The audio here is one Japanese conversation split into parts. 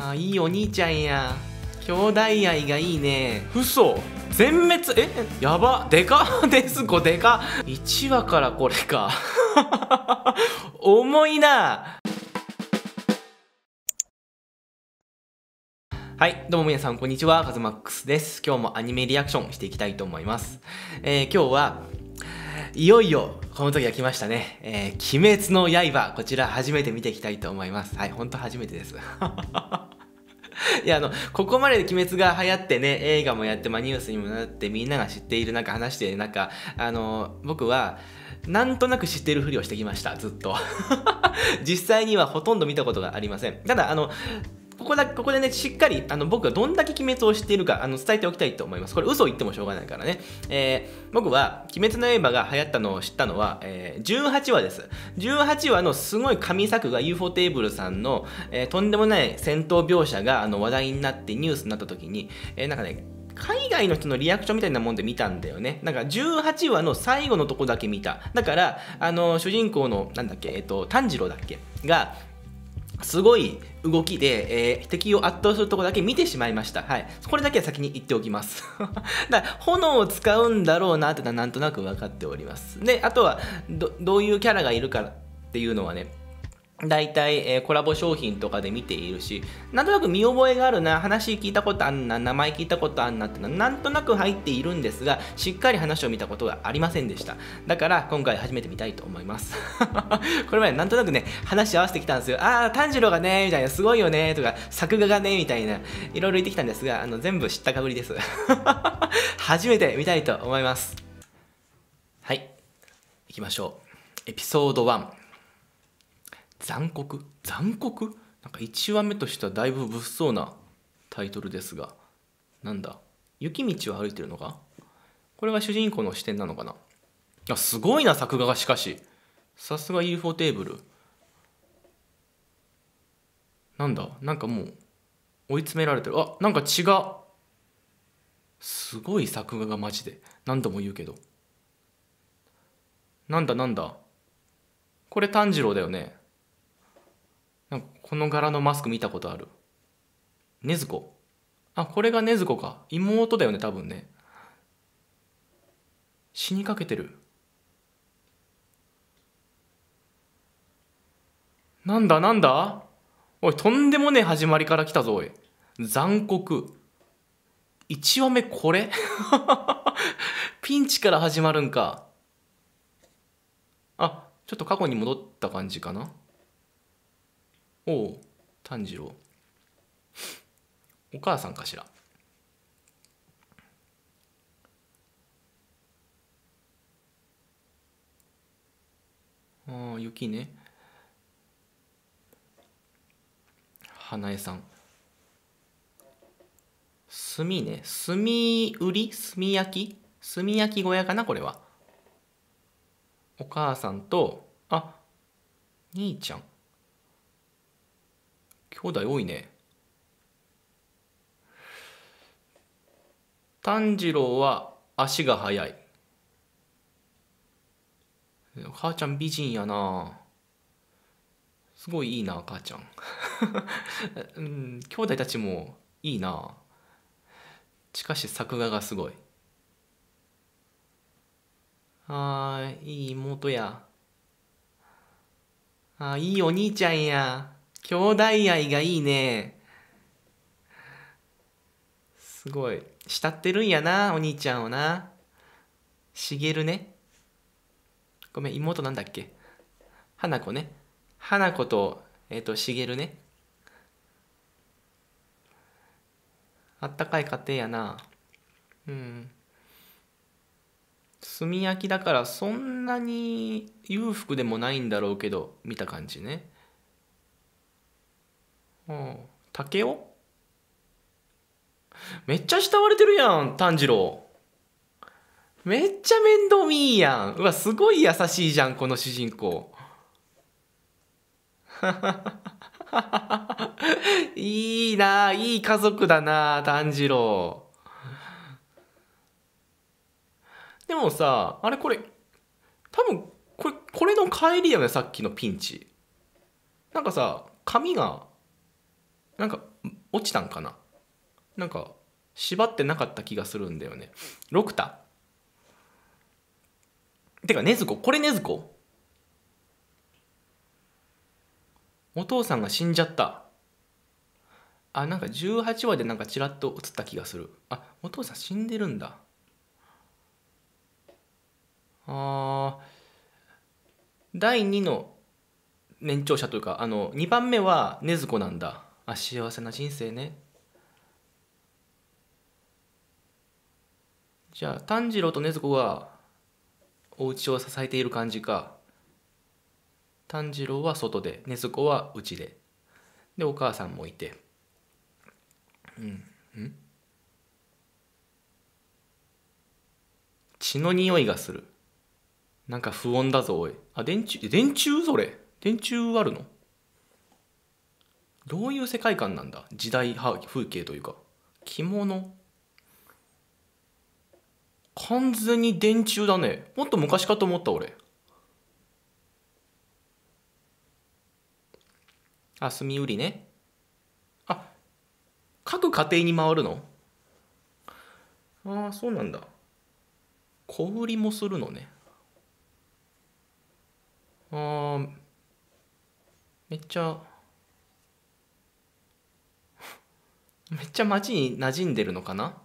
あいいお兄ちゃんや兄弟愛がいいね嘘全滅えやばでか デスコでか1話からこれか 重いなはい。どうも皆さん、こんにちは。カズマックスです。今日もアニメリアクションしていきたいと思います。えー、今日は、いよいよこの時が来ましたね。えー、鬼滅の刃、こちら初めて見ていきたいと思います。はい、ほんと初めてです。いや、あの、ここまで鬼滅が流行ってね、映画もやって、まあ、ニュースにもなって、みんなが知っているなんか話てなんか、あの、僕は、なんとなく知ってるふりをしてきました、ずっと。実際にはほとんど見たことがありません。ただ、あの、ここだ、ここでね、しっかり、あの、僕がどんだけ鬼滅を知っているか、あの、伝えておきたいと思います。これ嘘を言ってもしょうがないからね。えー、僕は、鬼滅の刃が流行ったのを知ったのは、えー、18話です。18話のすごい神作が UFO テーブルさんの、えー、とんでもない戦闘描写が、あの、話題になってニュースになった時に、えー、なんかね、海外の人のリアクションみたいなもんで見たんだよね。なんか18話の最後のとこだけ見た。だから、あの、主人公の、なんだっけ、えっと、炭治郎だっけが、すごい動きで、えー、敵を圧倒するとこだけ見てしまいました。はい。これだけは先に言っておきます。だ炎を使うんだろうなってのはなんとなく分かっております。で、あとはど、どういうキャラがいるかっていうのはね、大体、えー、コラボ商品とかで見ているし、なんとなく見覚えがあるな、話聞いたことあんな、名前聞いたことあんなってのはなんとなく入っているんですが、しっかり話を見たことがありませんでした。だから今回初めて見たいと思います。これまでなんとなくね、話合わせてきたんですよ。ああ、炭治郎がね、みたいな、すごいよね、とか、作画がね、みたいな、いろいろ言ってきたんですが、あの全部知ったかぶりです。初めて見たいと思います。はい、行きましょう。エピソード1。残酷残酷なんか1話目としてはだいぶ物騒なタイトルですがなんだ雪道を歩いてるのかこれが主人公の視点なのかなあすごいな作画がしかしさすが UFO テーブルなんだなんかもう追い詰められてるあなんか血がすごい作画がマジで何度も言うけどなんだなんだこれ炭治郎だよねこの柄のマスク見たことある。ねずこ。あ、これがねずこか。妹だよね、多分ね。死にかけてる。なんだなんだおい、とんでもねえ始まりから来たぞ、おい。残酷。1話目これ ピンチから始まるんか。あ、ちょっと過去に戻った感じかな。おお炭治郎お母さんかしらああ雪ね花江さん炭ね炭売り炭焼き炭焼き小屋かなこれはお母さんとあ兄ちゃん兄弟多いね炭治郎は足が速い母ちゃん美人やなすごいいいな母ちゃん うん兄弟たちもいいなしかし作画がすごいあーいい妹やあーいいお兄ちゃんや兄弟愛がいいねすごい慕ってるんやなお兄ちゃんをなしげるねごめん妹なんだっけ花子ね花子とえっ、ー、としげるねあったかい家庭やなうん炭焼きだからそんなに裕福でもないんだろうけど見た感じねうん。竹雄めっちゃ慕われてるやん、炭治郎。めっちゃ面倒見いいやん。うわ、すごい優しいじゃん、この主人公。いいな、いい家族だな、炭治郎。でもさ、あれこれ、多分、これ、これの帰りだよね、さっきのピンチ。なんかさ、髪がなんか落ちたんかななんか縛ってなかった気がするんだよね六太てか禰豆子これ禰豆子お父さんが死んじゃったあなんか18話でなんかちらっと映った気がするあお父さん死んでるんだあ第2の年長者というかあの2番目は禰豆子なんだあ幸せな人生ねじゃあ炭治郎と禰豆子がお家を支えている感じか炭治郎は外で禰豆子は家ででお母さんもいてうんうん血の匂いがするなんか不穏だぞおいあ電柱電柱それ電柱あるのどういう世界観なんだ時代風景というか着物完全に電柱だねもっと昔かと思った俺あ墨売りねあ各家庭に回るのああそうなんだ小売りもするのねああめっちゃめっちゃ街に馴染んでるのかな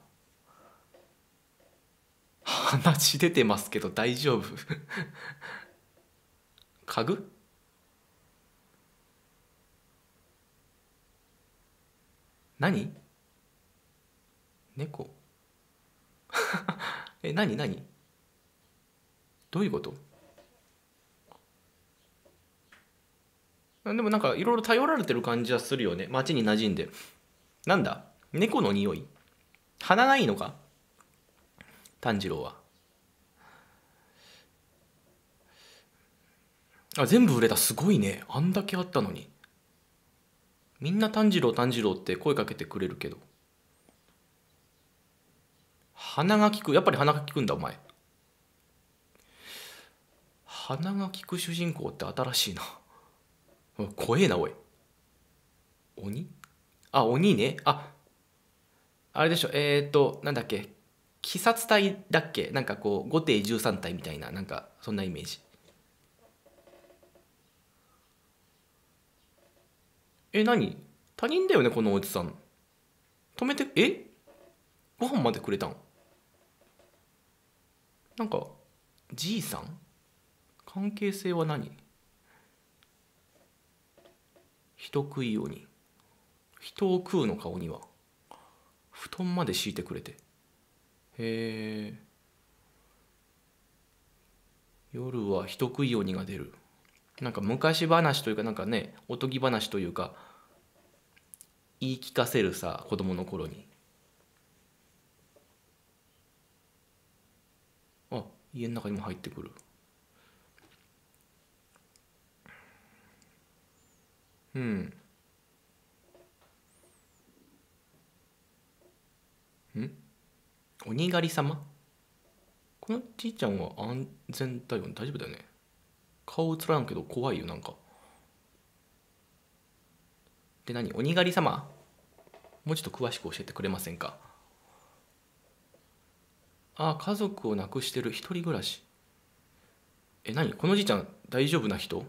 話出てますけど大丈夫 家具何猫 え何何どういうことでもなんかいろいろ頼られてる感じはするよね街に馴染んでなんだ猫の匂い鼻ないのか炭治郎はあ全部売れたすごいねあんだけあったのにみんな炭治郎炭治郎って声かけてくれるけど鼻が利くやっぱり鼻が利くんだお前鼻が利く主人公って新しいな怖えなおい鬼あ、鬼ね。あ、あれでしょ。えっ、ー、と、なんだっけ。鬼殺隊だっけなんかこう、後帝十三隊みたいな、なんか、そんなイメージ。え、なに他人だよね、このおじさん。止めて、えご飯までくれたんなんか、じいさん関係性は何人食い鬼。人を食うの顔には布団まで敷いてくれてへえ夜は人食い鬼が出るなんか昔話というかなんかねおとぎ話というか言い聞かせるさ子供の頃にあ家の中にも入ってくるうんん鬼狩り様このじいちゃんは安全だよね大丈夫だよね顔映らんけど怖いよなんかで何鬼狩り様もうちょっと詳しく教えてくれませんかあ家族を亡くしてる一人暮らしえ何このじいちゃん大丈夫な人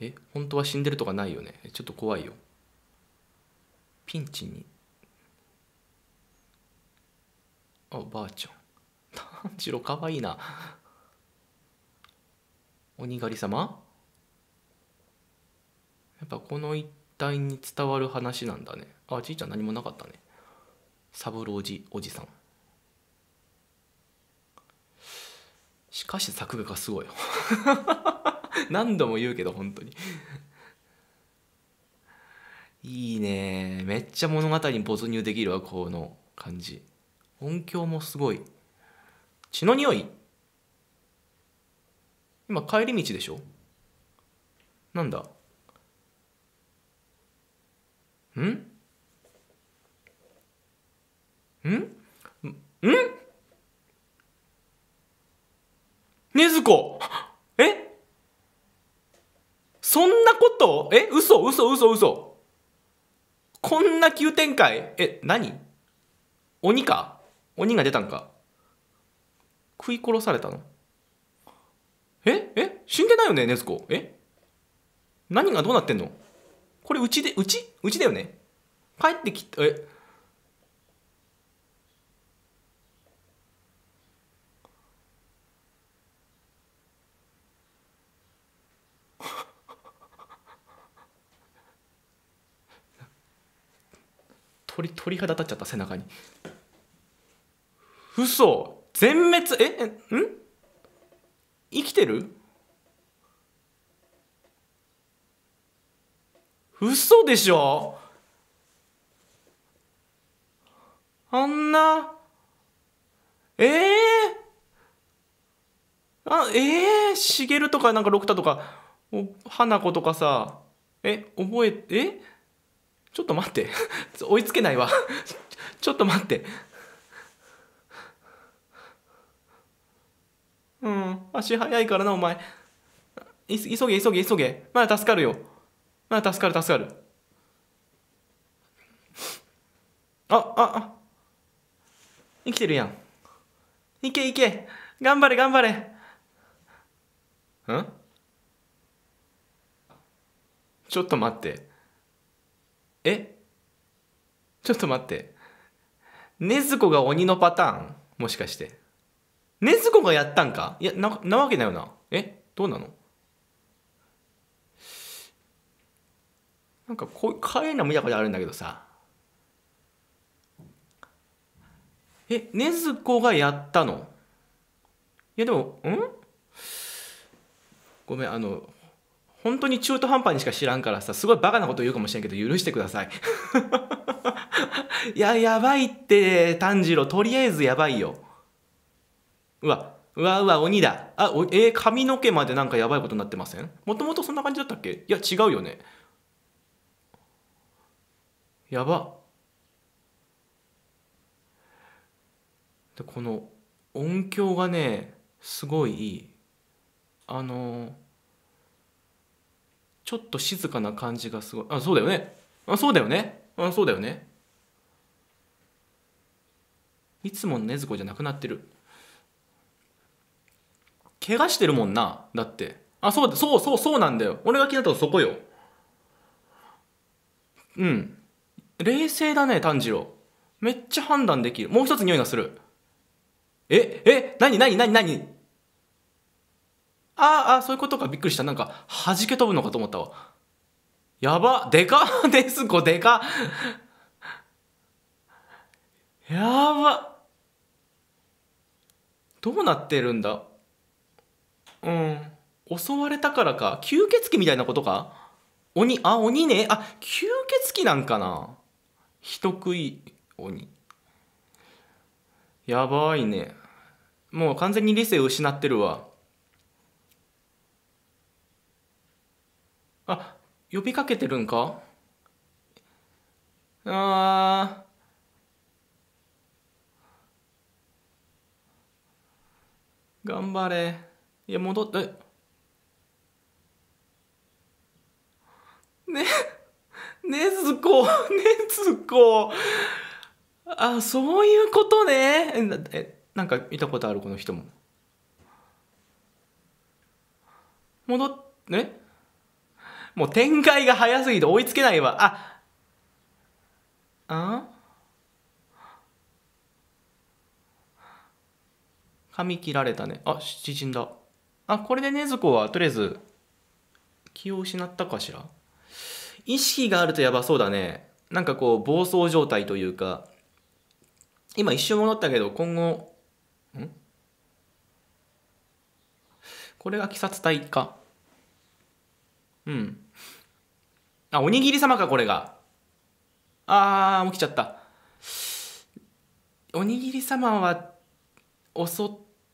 え本当は死んでるとかないよねちょっと怖いよピンチにおばあちゃん炭治郎かわいいな鬼狩り様やっぱこの一帯に伝わる話なんだねあじいちゃん何もなかったね三郎じおじさんしかし作画がすごい 何度も言うけど本当にいいねめっちゃ物語に没入できるわこの感じ音響もすごい血の匂い今帰り道でしょなんだんんんんねずこえそんなことえ嘘嘘嘘嘘こんな急展開え何鬼か鬼が出たんか食い殺されたのええ死んでないよね禰豆子え何がどうなってんのこれうちでうちうちだよね帰ってきてえ鳥鳥肌立っちゃった背中に嘘全滅えん生きてる嘘でしょあんなええー、あえええしげるとかなんかええとかお花子とかさえ覚ええちょっと待って 追いつけないわちょっと待ってうん。足早いからな、お前。急げ、急げ、急げ。まだ助かるよ。まだ助かる、助かる。あ、あ、あ。生きてるやん。いけいけ。頑張れ、頑張れ。んちょっと待って。えちょっと待って。ねずこが鬼のパターンもしかして。ねずこがやったんかいやな、なわけだよな。えどうなのなんかこう、かえな見たことあるんだけどさ。え、ねずこがやったのいやでも、んごめん、あの、本当に中途半端にしか知らんからさ、すごいバカなこと言うかもしれんけど、許してください。いや、やばいって、炭治郎、とりあえずやばいよ。うわうわうわ鬼だあおえー、髪の毛までなんかやばいことになってませんもともとそんな感じだったっけいや違うよねやばでこの音響がねすごいいいあのー、ちょっと静かな感じがすごいあそうだよねあそうだよねあそうだよねいつものねず子じゃなくなってる怪我してるもんな。だって。あ、そう、そう、そう、そうなんだよ。俺が気になったのそこよ。うん。冷静だね、炭治郎。めっちゃ判断できる。もう一つ匂いがする。え、え、なになになになにああ、そういうことか。びっくりした。なんか、弾け飛ぶのかと思ったわ。やば。でか デスコ、でかやば。どうなってるんだうん襲われたからか吸血鬼みたいなことか鬼あ鬼ねあ吸血鬼なんかな人食い鬼やばいねもう完全に理性失ってるわあ呼びかけてるんかあー頑張れ。いや、戻って。ね、ねずこ、ねずこ。あ、そういうことね。え、なんか見たことある、この人も。戻っ、ねもう展開が早すぎて追いつけないわ。あ、あ髪切られたね。あ、縮んだ。あこれでねず子はとりあえず気を失ったかしら意識があるとやばそうだねなんかこう暴走状態というか今一瞬戻ったけど今後んこれが鬼殺隊かうんあおにぎり様かこれがあー起きちゃったおにぎり様は襲っ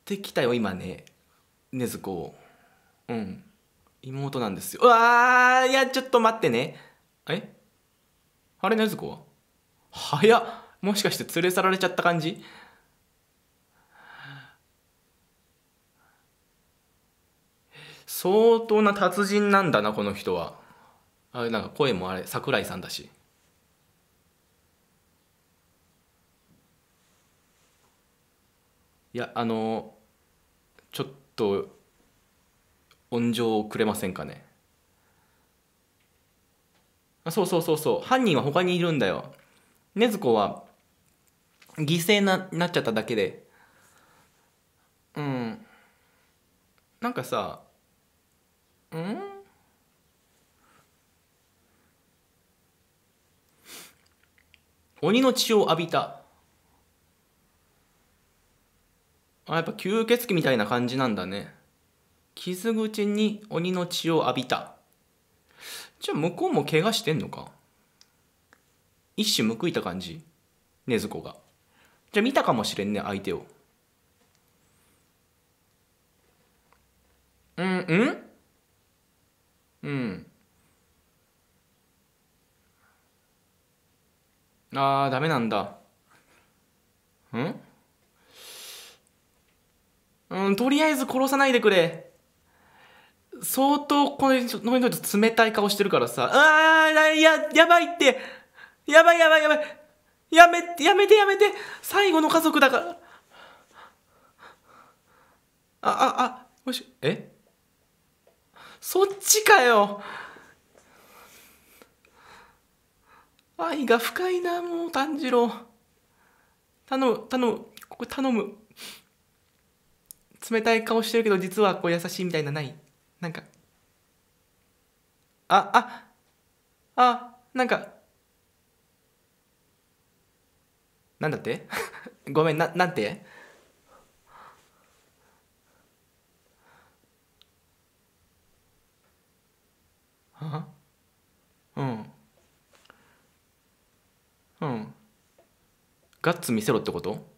てきたよ今ね禰豆子うん妹なんですようわいやちょっと待ってねえあれ禰豆子は早っもしかして連れ去られちゃった感じ相当な達人なんだなこの人はあれなんか声もあれ桜井さんだしいやあのと温情をくれませんかねあそうそうそうそう犯人は他にいるんだよ禰豆子は犠牲ななっちゃっただけでうんなんかさうん鬼の血を浴びたあ、やっぱ吸血鬼みたいな感じなんだね。傷口に鬼の血を浴びた。じゃあ向こうも怪我してんのか一種報いた感じ禰豆子が。じゃあ見たかもしれんね、相手を。うん、うんうん。ああ、ダメなんだ。んうん、とりあえず殺さないでくれ。相当この人と冷たい顔してるからさ、ああ、や、やばいって。やばいやばいやばい。やめ、やめてやめて。最後の家族だから。あ、あ、あ、もし、えそっちかよ。愛が深いな、もう、炭治郎。頼む、頼む、ここ頼む。冷たい顔してるけど実はこう優しいみたいなないなんかあああなんかなんだって ごめんななんてはうんうんガッツ見せろってこと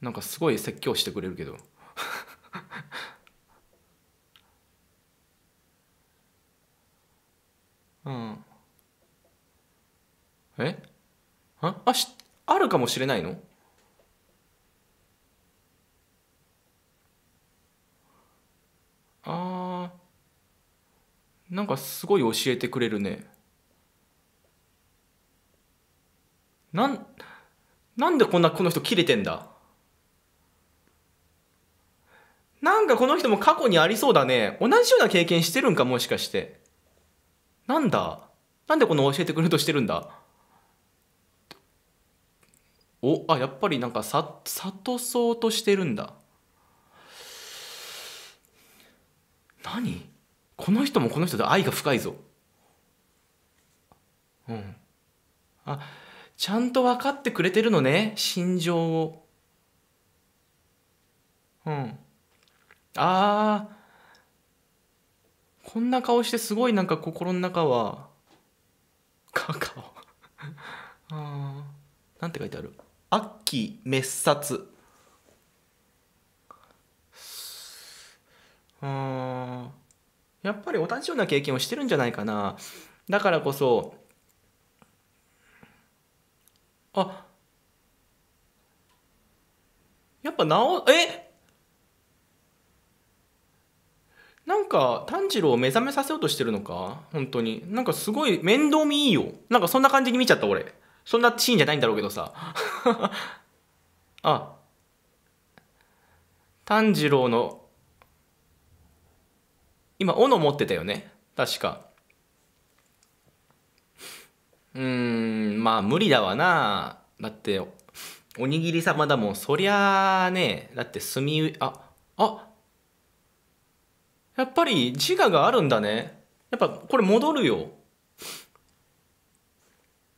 なんかすごい説教してくれるけど うんえああしあるかもしれないのあーなんかすごい教えてくれるねなんなんでこんなこの人切れてんだなんかこの人も過去にありそうだね。同じような経験してるんか、もしかして。なんだなんでこの教えてくれるとしてるんだお、あ、やっぱりなんかさ、とそうとしてるんだ。何この人もこの人と愛が深いぞ。うん。あ、ちゃんと分かってくれてるのね、心情を。うん。ああこんな顔してすごいなんか心の中はカカオ あなんて書いてある「悪鬼滅殺」うんやっぱり同じような経験をしてるんじゃないかなだからこそあやっぱ治えなんか炭治郎を目覚めさせようとしてるのか本当になんかすごい面倒見いいよなんかそんな感じに見ちゃった俺そんなシーンじゃないんだろうけどさ あ炭治郎の今斧持ってたよね確かうーんまあ無理だわなだっておにぎり様だもんそりゃあねだって炭ああやっぱり自我があるんだね。やっぱこれ戻るよ。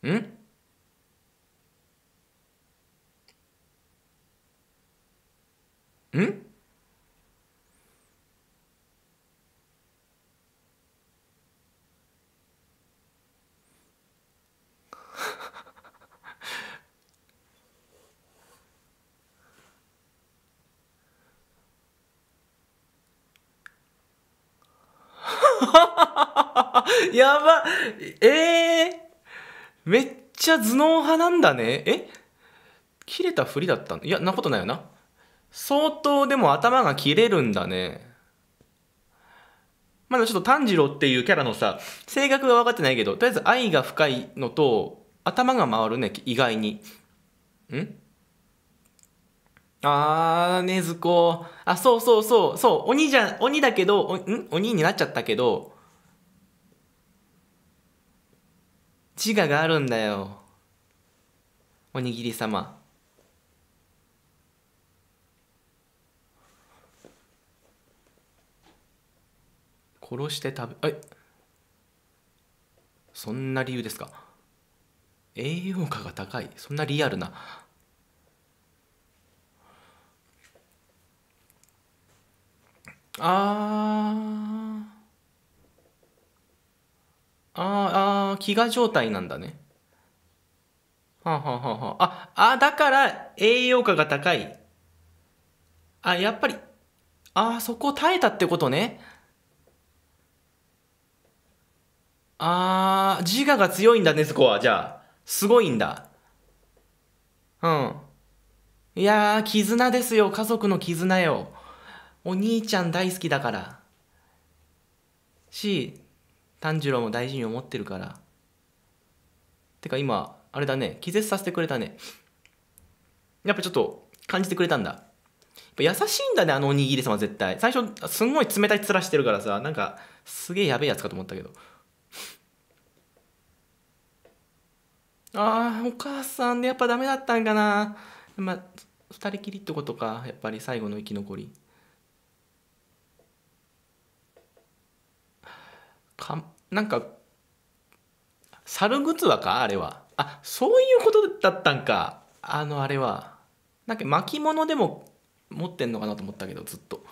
んん やばええー、めっちゃ頭脳派なんだね。え切れたふりだったのいや、なことないよな。相当でも頭が切れるんだね。まだちょっと炭治郎っていうキャラのさ、性格が分かってないけど、とりあえず愛が深いのと、頭が回るね、意外に。んあー、ねずこ。あ、そうそうそう、そう、鬼じゃ、鬼だけど、おん鬼になっちゃったけど、自我があるんだよ。おにぎり様。殺して食べ、えそんな理由ですか栄養価が高い。そんなリアルな。あーあーああ飢餓状態なんだねはあ、はあはあはあ、あだから栄養価が高いあやっぱりああそこ耐えたってことねああ自我が強いんだねそこはじゃあすごいんだうんいや絆ですよ家族の絆よお兄ちゃん大好きだからし炭治郎も大事に思ってるからてか今あれだね気絶させてくれたねやっぱちょっと感じてくれたんだやっぱ優しいんだねあのおにぎり様絶対最初すんごい冷たい面してるからさなんかすげえやべえやつかと思ったけどあーお母さんでやっぱダメだったんかなまあ二人きりってことかやっぱり最後の生き残りかなんか猿グツワかあれはあそういうことだったんかあのあれはなんか巻物でも持ってんのかなと思ったけどずっと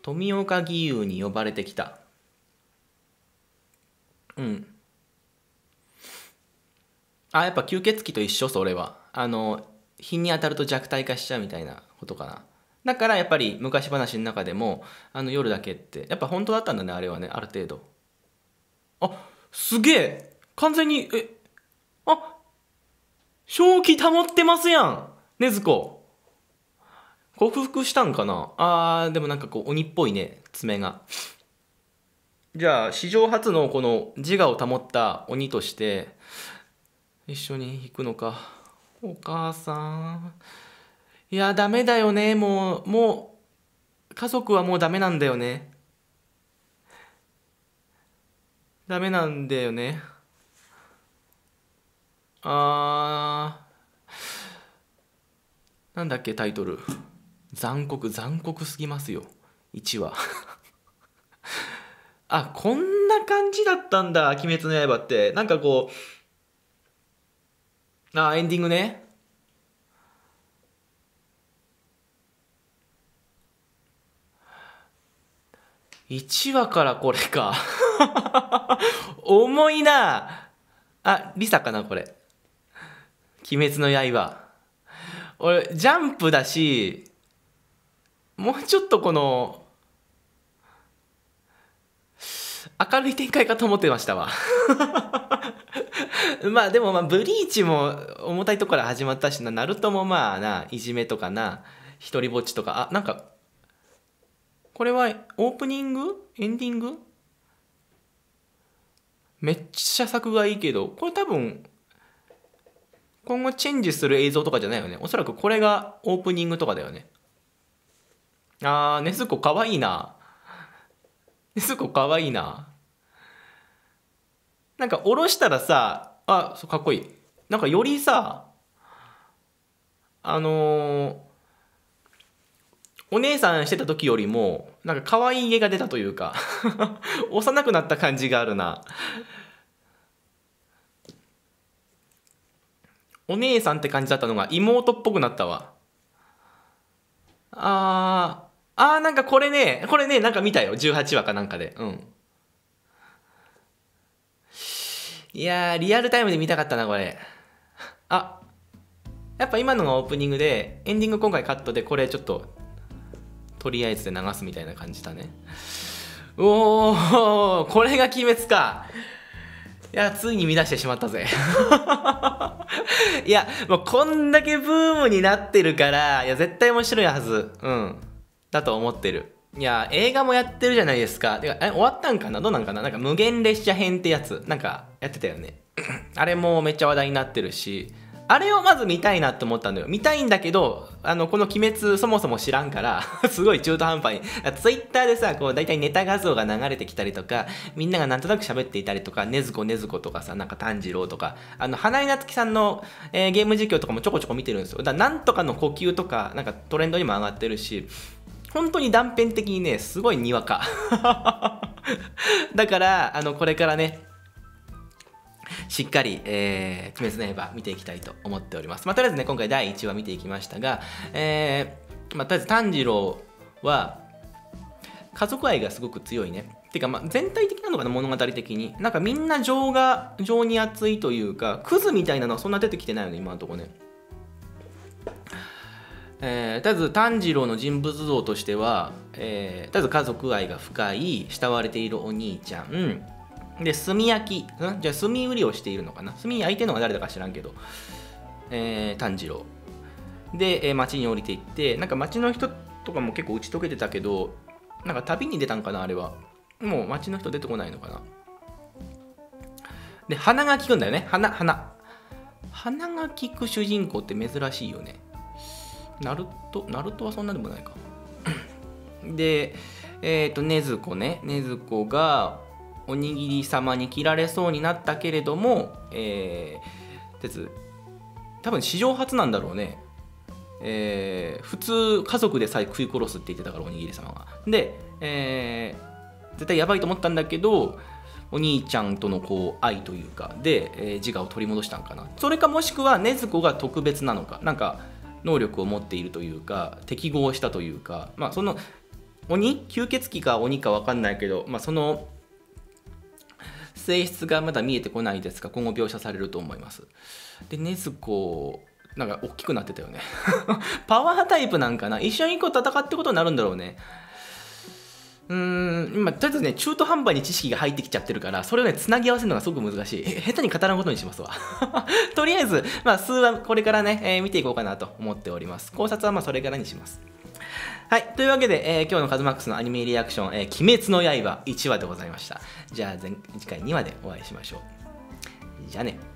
富岡義勇に呼ばれてきたうんあやっぱ吸血鬼と一緒それはあの日に当たると弱体化しちゃうみたいなことかなだからやっぱり昔話の中でもあの夜だけってやっぱ本当だったんだねあれはねある程度あすげえ完全にえあ正気保ってますやん禰豆子克服したんかなあーでもなんかこう鬼っぽいね爪がじゃあ史上初のこの自我を保った鬼として一緒に行くのかお母さんいや、ダメだよね、もう、もう、家族はもうダメなんだよね。ダメなんだよね。あー、なんだっけ、タイトル。残酷、残酷すぎますよ。1話。あ、こんな感じだったんだ、鬼滅の刃って。なんかこう、あ、エンディングね。1話からこれか 重いなあリサかなこれ「鬼滅の刃」俺ジャンプだしもうちょっとこの明るい展開かと思ってましたわ まあでもまあブリーチも重たいとこから始まったしなナルトもまあないじめとかな独りぼっちとかあなんかこれはオープニングエンディングめっちゃ作がいいけど、これ多分、今後チェンジする映像とかじゃないよね。おそらくこれがオープニングとかだよね。あー、ネズ子かわいいな。ねズコかわいいな。なんか下ろしたらさ、あ、そうかっこいい。なんかよりさ、あのーお姉さんしてた時よりもなんか可愛い家が出たというか 幼くなった感じがあるなお姉さんって感じだったのが妹っぽくなったわあーあーなんかこれねこれねなんか見たよ18話かなんかでうんいやリアルタイムで見たかったなこれあやっぱ今のがオープニングでエンディング今回カットでこれちょっととりあえずで流すみたいな感じだねおおこれが鬼滅かいや、ついに乱してしまったぜ。いや、もうこんだけブームになってるから、いや、絶対面白いはず。うん。だと思ってる。いや、映画もやってるじゃないですか。てか、え、終わったんかなどうなんかななんか無限列車編ってやつ。なんか、やってたよね。あれもめっちゃ話題になってるし、あれをまず見たいなって思ったんだよ。見たいんだけど、あの、この鬼滅そもそも知らんから すごい中途半端に。ツイッターでさ、こう、大体ネタ画像が流れてきたりとか、みんながなんとなく喋っていたりとか、ねずこねずことかさ、なんか炭治郎とか、あの、花井夏樹さんの、えー、ゲーム実況とかもちょこちょこ見てるんですよ。だなんとかの呼吸とか、なんかトレンドにも上がってるし、本当に断片的にね、すごいにわか。だから、あの、これからね、しっかり、えー、鬼滅の刃見ていきたいと思っております。まあ、とりあえずね、今回第1話見ていきましたが、えー、まあ、とりあえず炭治郎は、家族愛がすごく強いね。てか、まあ、全体的なのかな、物語的に。なんかみんな情が、情に熱いというか、クズみたいなのはそんな出てきてないよね、今のとこね。えー、とず炭治郎の人物像としては、えー、えず家族愛が深い慕われているお兄ちゃんで、炭焼き、んじゃあ炭売りをしているのかな炭焼いてるのが誰だか知らんけど、えー、炭治郎。で、えー、町に降りていって、なんか町の人とかも結構打ち解けてたけど、なんか旅に出たんかな、あれは。もう町の人出てこないのかな。で、鼻が利くんだよね。鼻、鼻。鼻が利く主人公って珍しいよね。ナルト、ナルトはそんなでもないか。で、えっ、ー、と、ねずこね。ねずこが、おにぎり様に切られそうになったけれども、えー、鉄多分史上初なんだろうね、えー、普通家族でさえ食い殺すって言ってたからおにぎり様がで、えー、絶対やばいと思ったんだけどお兄ちゃんとのこう愛というかで、えー、自我を取り戻したんかなそれかもしくは禰豆子が特別なのかなんか能力を持っているというか適合したというかまあその鬼吸血鬼か鬼か分かんないけど、まあ、その性質がまだ見えてこないですが今後描写されると思います。で禰豆子なんか大きくなってたよね パワータイプなんかな一緒にこう戦ってことになるんだろうね。うん今とりあえずね中途半端に知識が入ってきちゃってるからそれをねつなぎ合わせるのがすごく難しい下手に語らんことにしますわ とりあえずまあ数はこれからね、えー、見ていこうかなと思っております考察はまあそれからにしますはい、というわけで、えー、今日のカズマックスのアニメリアクション、えー、鬼滅の刃1話でございました。じゃあ次回2話でお会いしましょう。じゃあね。